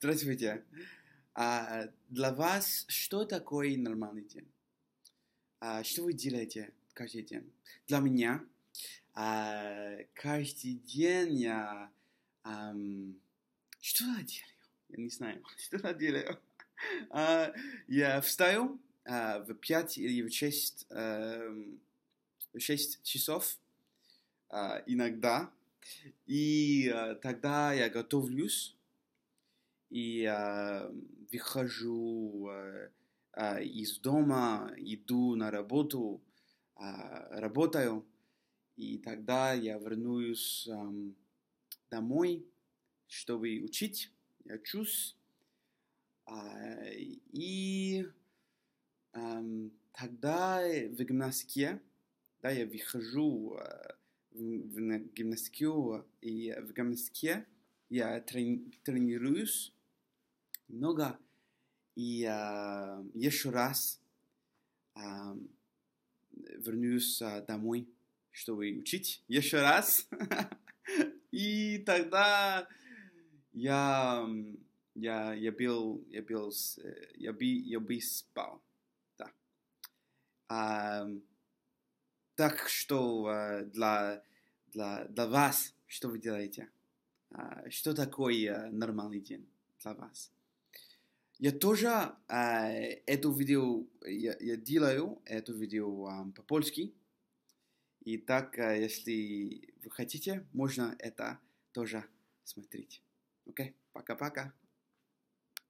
Здравствуйте. А для вас что такое нормальный день? А что вы делаете каждый день? Для меня а, каждый день я... А, что я делаю? Я не знаю, что я делаю. А, я встаю а, в пять или в шесть а, эм, 6 часов а, иногда. И а, тогда я готовлюсь и э, выхожу э, э, из дома, иду на работу, э, работаю, и тогда я вернусь э, домой, чтобы учить, я учусь, э, и э, тогда в гимнастике, да, я выхожу э, в, в гимнастику, и в гимнастике я трени- тренируюсь, немного. И а, еще раз а, вернусь а, домой, чтобы учить еще раз. И тогда я, я, я был, я был, я бы, я бы спал. Да. А, так что а, для, для, для вас, что вы делаете? А, что такое а, нормальный день для вас? Я тоже э, а, это видео, я, я делаю это видео э, по-польски. И так, э, если вы хотите, можно это тоже смотреть. Окей, okay? пока-пока.